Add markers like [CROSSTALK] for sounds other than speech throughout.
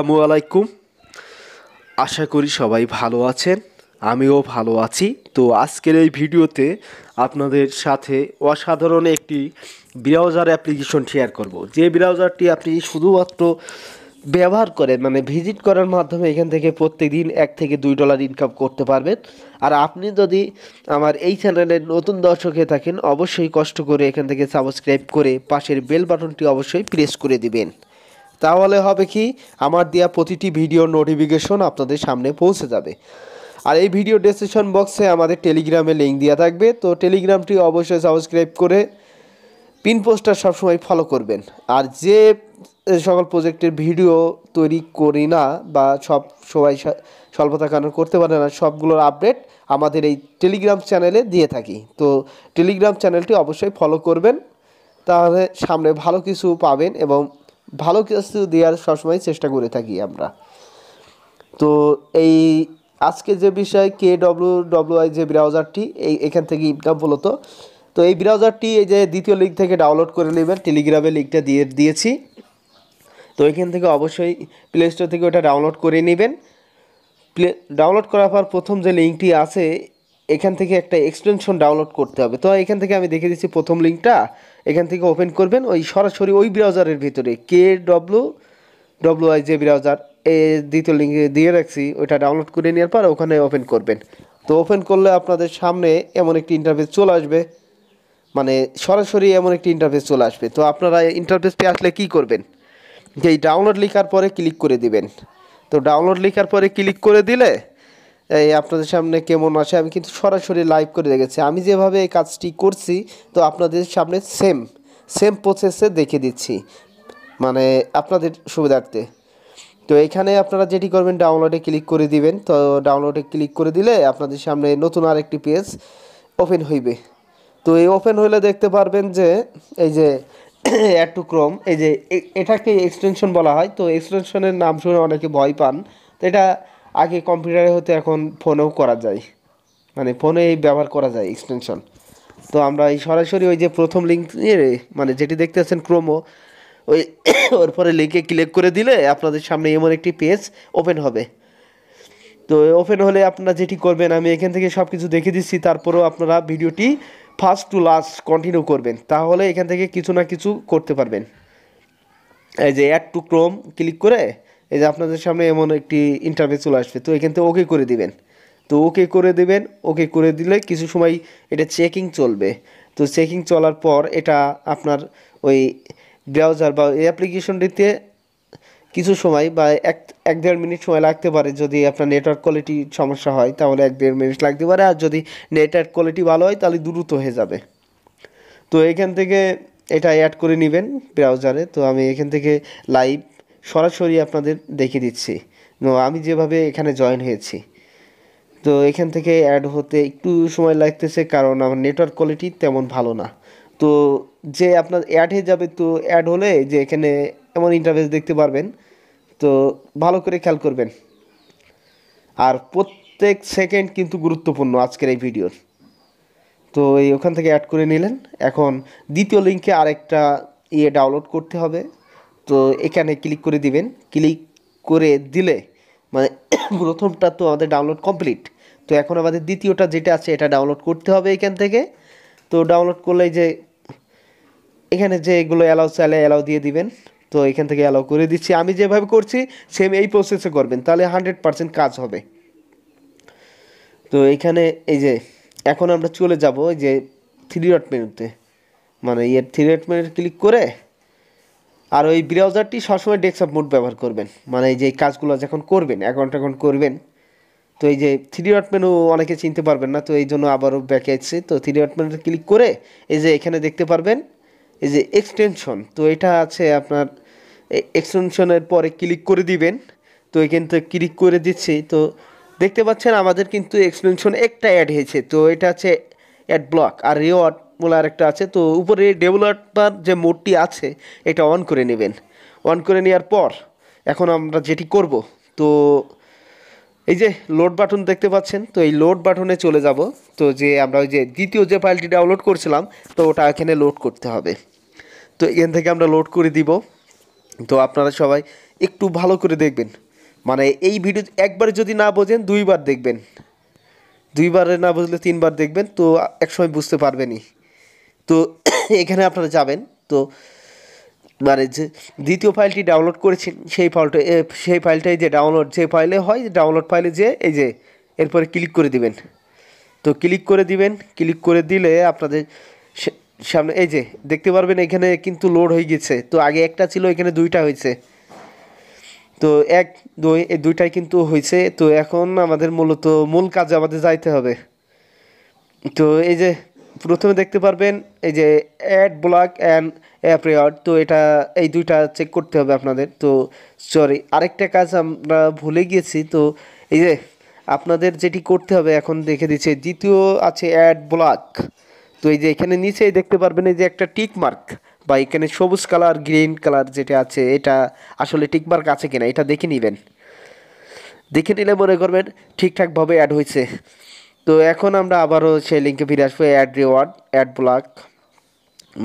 আসসালামু আলাইকুম আশা করি সবাই ভালো আছেন আমিও ভালো আছি তো আজকের এই ভিডিওতে আপনাদের সাথে অসাধারণ একটি ব্রাউজার অ্যাপ্লিকেশন শেয়ার করব। যে ব্রাউজারটি আপনি শুধুমাত্র ব্যবহার করেন মানে ভিজিট করার মাধ্যমে এখান থেকে প্রত্যেক দিন এক থেকে দুই ডলার ইনকাম করতে পারবেন আর আপনি যদি আমার এই চ্যানেলের নতুন দর্শক হয়ে থাকেন অবশ্যই কষ্ট করে এখান থেকে সাবস্ক্রাইব করে পাশের বেল বাটনটি অবশ্যই প্রেস করে দিবেন তাহলে হবে কি আমার দেওয়া প্রতিটি ভিডিও নোটিফিকেশন আপনাদের সামনে পৌঁছে যাবে আর এই ভিডিও ডিসক্রিপশন বক্সে আমাদের টেলিগ্রামে লিঙ্ক দেওয়া থাকবে তো টেলিগ্রামটি অবশ্যই সাবস্ক্রাইব করে পিন পোস্টার সবসময় ফলো করবেন আর যে সকল প্রজেক্টের ভিডিও তৈরি করি না বা সব সবাই স্বল্পতা কারণ করতে পারে না সবগুলোর আপডেট আমাদের এই টেলিগ্রাম চ্যানেলে দিয়ে থাকি তো টেলিগ্রাম চ্যানেলটি অবশ্যই ফলো করবেন তাহলে সামনে ভালো কিছু পাবেন এবং ভালো কিছু দেওয়ার সবসময় চেষ্টা করে থাকি আমরা তো এই আজকে যে বিষয় কে ডব্লিউ আই যে ব্রাউজারটি এই এখান থেকে ইনকাম মূলত তো এই ব্রাউজারটি এই যে দ্বিতীয় লিঙ্ক থেকে ডাউনলোড করে নেবেন টেলিগ্রামে লিঙ্কটা দিয়ে দিয়েছি তো এখান থেকে অবশ্যই প্লে স্টোর থেকে ওটা ডাউনলোড করে নেবেন প্লে ডাউনলোড করার পর প্রথম যে লিঙ্কটি আছে এখান থেকে একটা এক্সটেনশন ডাউনলোড করতে হবে তো এখান থেকে আমি দেখে দিচ্ছি প্রথম লিঙ্কটা এখান থেকে ওপেন করবেন ওই সরাসরি ওই ব্রাউজারের ভিতরে কে ডব্লু ডব্লু আই যে ব্রাউজার এ দ্বিতীয় লিঙ্কে দিয়ে রাখছি ওইটা ডাউনলোড করে নেওয়ার পর ওখানে ওপেন করবেন তো ওপেন করলে আপনাদের সামনে এমন একটি ইন্টারফেস চলে আসবে মানে সরাসরি এমন একটি ইন্টারফেস চলে আসবে তো আপনারা ইন্টারফেসটি আসলে কি করবেন যে ডাউনলোড লেখার পরে ক্লিক করে দিবেন তো ডাউনলোড লেখার পরে ক্লিক করে দিলে এই আপনাদের সামনে কেমন আসে আমি কিন্তু সরাসরি লাইভ করে রেখেছি আমি যেভাবে এই কাজটি করছি তো আপনাদের সামনে সেম সেম প্রসেসে দেখে দিচ্ছি মানে আপনাদের সুবিধার্থে তো এখানে আপনারা যেটি করবেন ডাউনলোডে ক্লিক করে দিবেন তো ডাউনলোডে ক্লিক করে দিলে আপনাদের সামনে নতুন আরেকটি পেজ ওপেন হইবে তো এই ওপেন হইলে দেখতে পারবেন যে এই যে অ্যাড টু ক্রোম এই যে এটাকে এক্সটেনশন বলা হয় তো এক্সটেনশনের নাম শুনে অনেকে ভয় পান তো এটা আগে কম্পিউটারে হতে এখন ফোনেও করা যায় মানে ফোনে ব্যবহার করা যায় এক্সটেনশন তো আমরা এই সরাসরি ওই যে প্রথম লিঙ্ক মানে যেটি দেখতে পাচ্ছেন ক্রোমো ওই [COUGHS] ওর পরে লিঙ্কে ক্লিক করে দিলে আপনাদের সামনে এমন একটি পেজ ওপেন হবে তো ওপেন হলে আপনারা যেটি করবেন আমি এখান থেকে সব কিছু দেখে দিচ্ছি তারপরেও আপনারা ভিডিওটি ফার্স্ট টু লাস্ট কন্টিনিউ করবেন তাহলে এখান থেকে কিছু না কিছু করতে পারবেন এই যে অ্যাড টু ক্রোম ক্লিক করে এই যে আপনাদের সামনে এমন একটি ইন্টারভিউ চলে আসবে তো এখান থেকে ওকে করে দিবেন তো ওকে করে দেবেন ওকে করে দিলে কিছু সময় এটা চেকিং চলবে তো চেকিং চলার পর এটা আপনার ওই ব্রাউজার বা এই অ্যাপ্লিকেশনটিতে কিছু সময় বা এক এক দেড় মিনিট সময় লাগতে পারে যদি আপনার নেটওয়ার্ক কোয়ালিটি সমস্যা হয় তাহলে এক দেড় মিনিট লাগতে পারে আর যদি নেটওয়ার্ক কোয়ালিটি ভালো হয় তাহলে দ্রুত হয়ে যাবে তো এখান থেকে এটা অ্যাড করে নেবেন ব্রাউজারে তো আমি এখান থেকে লাইভ সরাসরি আপনাদের দেখিয়ে দিচ্ছি তো আমি যেভাবে এখানে জয়েন হয়েছি তো এখান থেকে অ্যাড হতে একটু সময় লাগতেছে কারণ আমার নেটওয়ার্ক কোয়ালিটি তেমন ভালো না তো যে আপনার অ্যাড হয়ে যাবে তো অ্যাড হলে যে এখানে এমন ইন্টারভেস দেখতে পারবেন তো ভালো করে খেয়াল করবেন আর প্রত্যেক সেকেন্ড কিন্তু গুরুত্বপূর্ণ আজকের এই ভিডিওর তো এই ওখান থেকে অ্যাড করে নিলেন এখন দ্বিতীয় লিঙ্কে আরেকটা ইয়ে ডাউনলোড করতে হবে তো এখানে ক্লিক করে দিবেন ক্লিক করে দিলে মানে [COUGHS] প্রথমটা তো আমাদের ডাউনলোড কমপ্লিট তো এখন আমাদের দ্বিতীয়টা যেটা আছে এটা ডাউনলোড করতে হবে এখান থেকে তো ডাউনলোড করলে যে এখানে যে এগুলো অ্যালাউ চাইলে অ্যালাউ দিয়ে দিবেন তো এখান থেকে অ্যালাউ করে দিচ্ছি আমি যেভাবে করছি সেম এই প্রসেসে করবেন তাহলে হান্ড্রেড পারসেন্ট কাজ হবে তো এখানে এই যে এখন আমরা চলে যাব এই যে থ্রি ডট মেনুতে মানে ইয়ে থ্রি ডট মেনু ক্লিক করে আর ওই ব্রাউজারটি সবসময় ডেস্কটপ মোড ব্যবহার করবেন মানে এই যে কাজগুলো যখন করবেন অ্যাকাউন্ট অ্যাকাউন্ট করবেন তো এই যে থ্রি ডট মেনু অনেকে চিনতে পারবেন না তো এই জন্য আবারও ব্যাকে আছে তো থ্রি ডট মেনুতে ক্লিক করে এই যে এখানে দেখতে পারবেন এই যে এক্সটেনশন তো এটা আছে আপনার এক্সটেনশনের পরে ক্লিক করে দিবেন তো এখান থেকে ক্লিক করে দিচ্ছি তো দেখতে পাচ্ছেন আমাদের কিন্তু এক্সটেনশন একটা অ্যাড হয়েছে তো এটা আছে অ্যাড ব্লক আর রিওয়ার্ড বলে আরেকটা আছে তো উপরে ডেভেলপার যে মোডটি আছে এটা অন করে নেবেন অন করে নেওয়ার পর এখন আমরা যেটি করব তো এই যে লোড বাটন দেখতে পাচ্ছেন তো এই লোড বাটনে চলে যাব তো যে আমরা ওই যে দ্বিতীয় যে ফাইলটি ডাউনলোড করছিলাম তো ওটা এখানে লোড করতে হবে তো এখান থেকে আমরা লোড করে দিব তো আপনারা সবাই একটু ভালো করে দেখবেন মানে এই ভিডিও একবার যদি না বোঝেন দুইবার দেখবেন দুইবারে না বুঝলে তিনবার দেখবেন তো একসময় বুঝতে পারবেনই তো [COUGHS] এখানে আপনারা যাবেন তো মানে যে দ্বিতীয় ফাইলটি ডাউনলোড করেছেন সেই ফাইলটা সেই ফাইলটাই যে ডাউনলোড যে ফাইলে হয় ডাউনলোড ফাইলে যে এই যে এরপরে ক্লিক করে দিবেন তো ক্লিক করে দিবেন ক্লিক করে দিলে আপনাদের সামনে এই যে দেখতে পারবেন এখানে কিন্তু লোড হয়ে গেছে তো আগে একটা ছিল এখানে দুইটা হয়েছে তো এক দুই এই দুইটাই কিন্তু হয়েছে তো এখন আমাদের মূলত মূল কাজে আমাদের যাইতে হবে তো এই যে প্রথমে দেখতে পারবেন এই যে অ্যাড ব্লক অ্যান্ড অ্যাপ্রেয়ার তো এটা এই দুইটা চেক করতে হবে আপনাদের তো সরি আরেকটা কাজ আমরা ভুলে গিয়েছি তো এই যে আপনাদের যেটি করতে হবে এখন দেখে দিচ্ছে দ্বিতীয় আছে অ্যাড ব্লক তো এই যে এখানে নিচেই দেখতে পারবেন এই যে একটা টিক মার্ক বা এখানে সবুজ কালার গ্রিন কালার যেটা আছে এটা আসলে টিক মার্ক আছে কিনা এটা দেখে নেবেন দেখে নিলে মনে করবেন ঠিকঠাকভাবে অ্যাড হয়েছে তো এখন আমরা আবারও সেই লিঙ্কে ফিরে আসবো অ্যাড রিওয়ার্ড অ্যাড ব্লক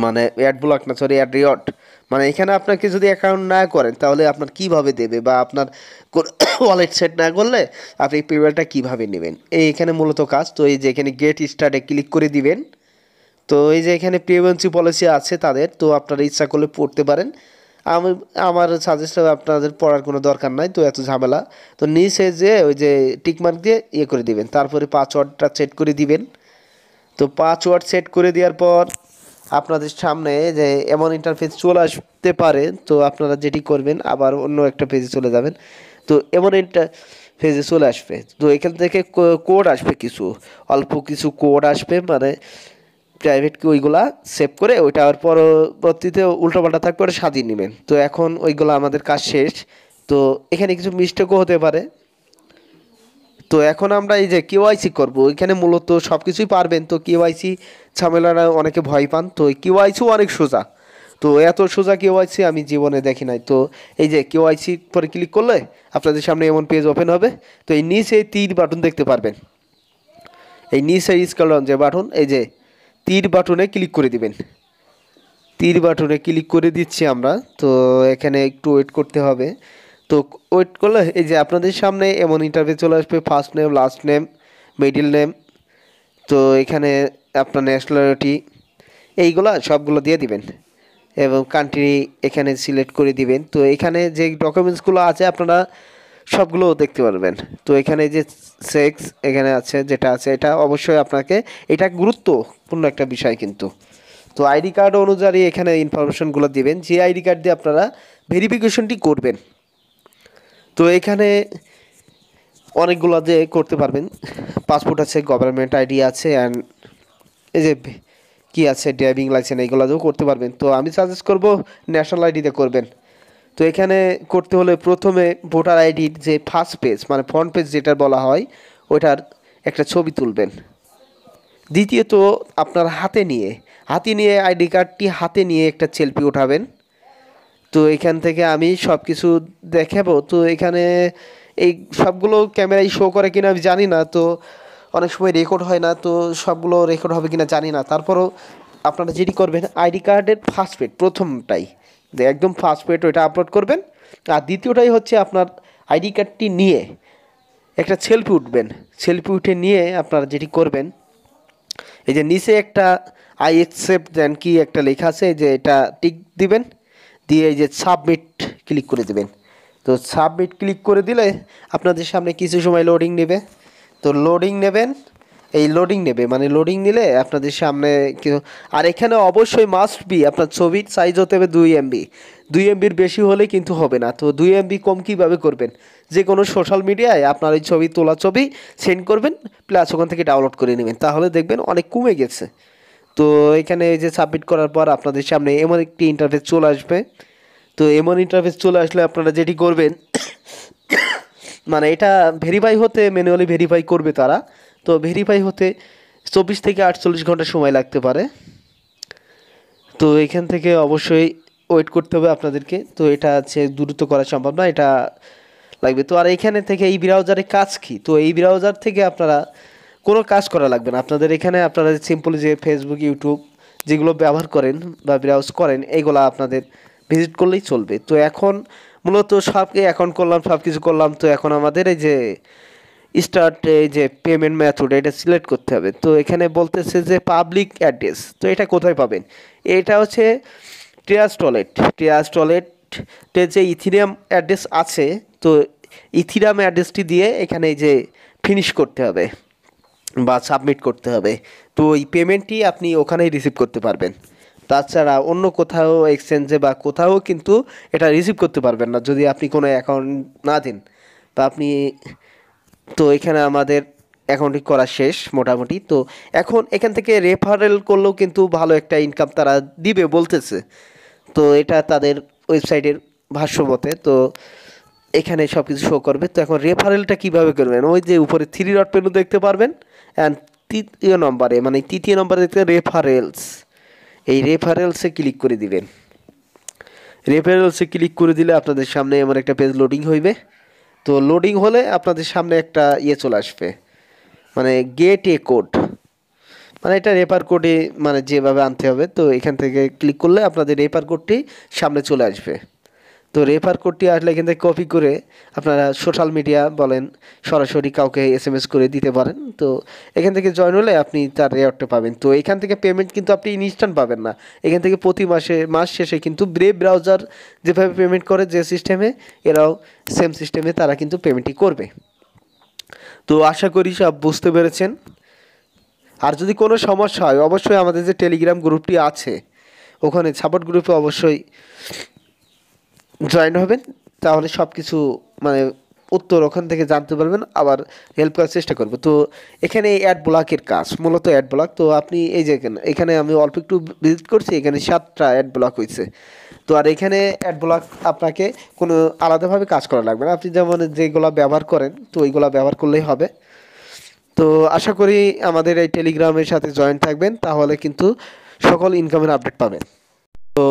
মানে অ্যাড ব্লক না সরি অ্যাড রিওয়ার্ড মানে এখানে আপনাকে যদি অ্যাকাউন্ট না করেন তাহলে আপনার কিভাবে দেবে বা আপনার ওয়ালেট সেট [COUGHS] না করলে আপনি পেমেন্টটা কীভাবে নেবেন এই এখানে মূলত কাজ তো এই যে এখানে গেট স্টার্টে ক্লিক করে দিবেন তো এই যে এখানে প্রিভেন্সি পলিসি আছে তাদের তো আপনারা ইচ্ছা করলে পড়তে পারেন আমি আমার সাজেস্ট হবে আপনাদের পড়ার কোনো দরকার নাই তো এত ঝামেলা তো নিচে যে ওই যে টিকমার্ক দিয়ে ইয়ে করে দিবেন তারপরে পাসওয়ার্ডটা সেট করে দিবেন তো পাসওয়ার্ড সেট করে দেওয়ার পর আপনাদের সামনে যে এমন ইন্টারফেস চলে আসতে পারে তো আপনারা যেটি করবেন আবার অন্য একটা পেজে চলে যাবেন তো এমন ইন্টার ফেজে চলে আসবে তো এখান থেকে কোড আসবে কিছু অল্প কিছু কোড আসবে মানে প্রাইভেট কি ওইগুলা সেভ করে ওইটা আর পরবর্তীতে উল্টোপাল্টা থাক করে সাজিয়ে নেবেন তো এখন ওইগুলো আমাদের কাজ শেষ তো এখানে কিছু মিস্টেকও হতে পারে তো এখন আমরা এই যে কেওয়াইসি করব এখানে মূলত সব কিছুই পারবেন তো কেওয়াইসি ঝামেলারা অনেকে ভয় পান তো কেওয়াইসিও অনেক সোজা তো এত সোজা কেওয়াইসি আমি জীবনে দেখি নাই তো এই যে কেওয়াইসি পরে ক্লিক করলে আপনাদের সামনে এমন পেজ ওপেন হবে তো এই নিচে তিন বাটন দেখতে পারবেন এই নিচে স্কলন যে বাটন এই যে তীর বাটনে ক্লিক করে দিবেন তীর বাটনে ক্লিক করে দিচ্ছি আমরা তো এখানে একটু ওয়েট করতে হবে তো ওয়েট করলে এই যে আপনাদের সামনে এমন ইন্টারভিউ চলে আসবে first name last name middle name তো এখানে আপনার ন্যাশনালিটি এইগুলো সবগুলো দিয়ে দিবেন এবং কান্ট্রি এখানে সিলেক্ট করে দিবেন তো এখানে যে ডকুমেন্টসগুলো আছে আপনারা সবগুলো দেখতে পারবেন তো এখানে যে সেক্স এখানে আছে যেটা আছে এটা অবশ্যই আপনাকে এটা গুরুত্বপূর্ণ একটা বিষয় কিন্তু তো আইডি কার্ড অনুযায়ী এখানে ইনফরমেশনগুলো দিবেন যে আইডি কার্ড দিয়ে আপনারা ভেরিফিকেশনটি করবেন তো এখানে অনেকগুলো যে করতে পারবেন পাসপোর্ট আছে গভর্নমেন্ট আইডি আছে অ্যান্ড এই যে কী আছে ড্রাইভিং লাইসেন্স এইগুলো করতে পারবেন তো আমি সাজেস্ট করব ন্যাশনাল আইডিতে করবেন তো এখানে করতে হলে প্রথমে ভোটার আইডির যে ফার্স্ট পেজ মানে ফ্রন্ট পেজ যেটা বলা হয় ওটার একটা ছবি তুলবেন দ্বিতীয়ত আপনার হাতে নিয়ে হাতে নিয়ে আইডি কার্ডটি হাতে নিয়ে একটা সেলফি উঠাবেন তো এখান থেকে আমি সব কিছু দেখাবো তো এখানে এই সবগুলো ক্যামেরায় শো করে কিনা আমি জানি না তো অনেক সময় রেকর্ড হয় না তো সবগুলো রেকর্ড হবে কিনা জানি না তারপরও আপনারা যেটি করবেন আইডি কার্ডের ফার্স্ট পেজ প্রথমটাই একদম ফার্স্ট পেট ওইটা আপলোড করবেন আর দ্বিতীয়টাই হচ্ছে আপনার আইডি কার্ডটি নিয়ে একটা সেলফি উঠবেন সেলফি উঠে নিয়ে আপনারা যেটি করবেন এই যে নিচে একটা আই অ্যাকসেপ্ট দেন কি একটা লেখা আছে যে এটা টিক দিবেন দিয়ে এই যে সাবমিট ক্লিক করে দেবেন তো সাবমিট ক্লিক করে দিলে আপনাদের সামনে কিছু সময় লোডিং নেবে তো লোডিং নেবেন এই লোডিং নেবে মানে লোডিং নিলে আপনাদের সামনে কিছু আর এখানে অবশ্যই মাস্ট বি আপনার ছবির সাইজ হতে হবে দুই এমবি দুই এমবির বেশি হলে কিন্তু হবে না তো দুই এমবি কম কীভাবে করবেন যে কোনো সোশ্যাল মিডিয়ায় আপনার এই ছবি তোলা ছবি সেন্ড করবেন প্লাস ওখান থেকে ডাউনলোড করে নেবেন তাহলে দেখবেন অনেক কমে গেছে তো এখানে এই যে সাবমিট করার পর আপনাদের সামনে এমন একটি ইন্টারফেস চলে আসবে তো এমন ইন্টারফেস চলে আসলে আপনারা যেটি করবেন [COUGHS] মানে এটা ভেরিফাই হতে ম্যানুয়ালি ভেরিফাই করবে তারা তো ভেরিফাই হতে চব্বিশ থেকে আটচল্লিশ ঘন্টা সময় লাগতে পারে তো এখান থেকে অবশ্যই ওয়েট করতে হবে আপনাদেরকে তো এটা হচ্ছে দ্রুত করা সম্ভব না এটা লাগবে তো আর এখানে থেকে এই ব্রাউজারে কাজ কি তো এই ব্রাউজার থেকে আপনারা কোনো কাজ করা লাগবে না আপনাদের এখানে আপনারা সিম্পল যে ফেসবুক ইউটিউব যেগুলো ব্যবহার করেন বা ব্রাউজ করেন এগুলো আপনাদের ভিজিট করলেই চলবে তো এখন মূলত সবকে অ্যাকাউন্ট করলাম সব কিছু করলাম তো এখন আমাদের এই যে স্টার্ট এই যে পেমেন্ট মেথড এটা সিলেক্ট করতে হবে তো এখানে বলতেছে যে পাবলিক অ্যাড্রেস তো এটা কোথায় পাবেন এটা হচ্ছে ট্রিয়াস টলেট ট্রিয়াস টলেটে যে ইথিরিয়াম অ্যাড্রেস আছে তো ইথিরাম অ্যাড্রেসটি দিয়ে এখানে যে ফিনিশ করতে হবে বা সাবমিট করতে হবে তো এই পেমেন্টটি আপনি ওখানেই রিসিভ করতে পারবেন তাছাড়া অন্য কোথাও এক্সচেঞ্জে বা কোথাও কিন্তু এটা রিসিভ করতে পারবেন না যদি আপনি কোনো অ্যাকাউন্ট না দেন তা আপনি তো এখানে আমাদের অ্যাকাউন্টিং করা শেষ মোটামুটি তো এখন এখান থেকে রেফারেল করলেও কিন্তু ভালো একটা ইনকাম তারা দিবে বলতেছে তো এটা তাদের ওয়েবসাইটের ভাষ্য মতে তো এখানে সব কিছু শো করবে তো এখন রেফারেলটা কিভাবে করবেন ওই যে উপরে থ্রি ডট পেন দেখতে পারবেন অ্যান্ড তৃতীয় নম্বরে মানে তৃতীয় নম্বরে দেখতে রেফারেলস এই রেফারেলসে ক্লিক করে দিবেন রেফারেলসে ক্লিক করে দিলে আপনাদের সামনে আমার একটা পেজ লোডিং হইবে তো লোডিং হলে আপনাদের সামনে একটা ইয়ে চলে আসবে মানে গেট এ কোড মানে এটা রেপার কোডে মানে যেভাবে আনতে হবে তো এখান থেকে ক্লিক করলে আপনাদের রেপার কোডটি সামনে চলে আসবে তো রেফার কোডটি আসলে এখান থেকে কপি করে আপনারা সোশ্যাল মিডিয়া বলেন সরাসরি কাউকে এস এম এস করে দিতে পারেন তো এখান থেকে জয়েন হলে আপনি তার রেওয়ার্ডটা পাবেন তো এখান থেকে পেমেন্ট কিন্তু আপনি ইনস্ট্যান্ট পাবেন না এখান থেকে প্রতি মাসে মাস শেষে কিন্তু ব্রেভ ব্রাউজার যেভাবে পেমেন্ট করে যে সিস্টেমে এরাও সেম সিস্টেমে তারা কিন্তু পেমেন্টই করবে তো আশা করি সব বুঝতে পেরেছেন আর যদি কোনো সমস্যা হয় অবশ্যই আমাদের যে টেলিগ্রাম গ্রুপটি আছে ওখানে সাপোর্ট গ্রুপে অবশ্যই জয়েন হবেন তাহলে সব কিছু মানে উত্তর ওখান থেকে জানতে পারবেন আবার হেল্প করার চেষ্টা করবো তো এখানে অ্যাড ব্লকের কাজ মূলত অ্যাড ব্লক তো আপনি এই যে এখানে আমি অল্প একটু ভিজিট করছি এখানে সাতটা অ্যাড ব্লক হয়েছে তো আর এখানে অ্যাড ব্লক আপনাকে কোনো আলাদাভাবে কাজ করা লাগবে না আপনি যেমন যেগুলো ব্যবহার করেন তো ওইগুলো ব্যবহার করলেই হবে তো আশা করি আমাদের এই টেলিগ্রামের সাথে জয়েন থাকবেন তাহলে কিন্তু সকল ইনকামের আপডেট পাবেন তো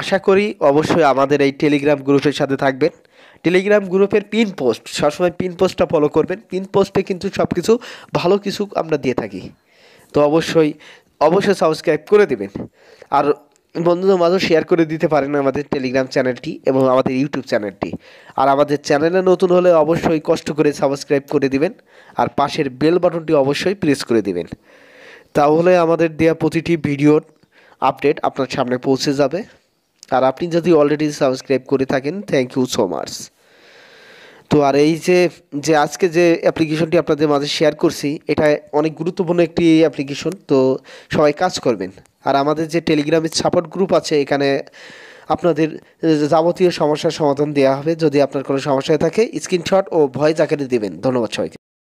আশা করি অবশ্যই আমাদের এই টেলিগ্রাম গ্রুপের সাথে থাকবেন টেলিগ্রাম গ্রুপের পিন পোস্ট সবসময় পিন পোস্টটা ফলো করবেন পিন পোস্টে কিন্তু সব কিছু ভালো কিছু আমরা দিয়ে থাকি তো অবশ্যই অবশ্যই সাবস্ক্রাইব করে দেবেন আর বন্ধুদের মাঝে শেয়ার করে দিতে পারেন আমাদের টেলিগ্রাম চ্যানেলটি এবং আমাদের ইউটিউব চ্যানেলটি আর আমাদের চ্যানেলে নতুন হলে অবশ্যই কষ্ট করে সাবস্ক্রাইব করে দিবেন আর পাশের বেল বাটনটি অবশ্যই প্রেস করে দিবেন তাহলে আমাদের দেওয়া প্রতিটি ভিডিওর আপডেট আপনার সামনে পৌঁছে যাবে আর আপনি যদি অলরেডি সাবস্ক্রাইব করে থাকেন থ্যাংক ইউ সো মাচ তো আর এই যে যে আজকে যে অ্যাপ্লিকেশনটি আপনাদের মাঝে শেয়ার করছি এটা অনেক গুরুত্বপূর্ণ একটি অ্যাপ্লিকেশন তো সবাই কাজ করবেন আর আমাদের যে টেলিগ্রামের সাপোর্ট গ্রুপ আছে এখানে আপনাদের যাবতীয় সমস্যার সমাধান দেওয়া হবে যদি আপনার কোনো সমস্যা থাকে স্ক্রিনশট ও ভয়েস আকারে দেবেন ধন্যবাদ সবাইকে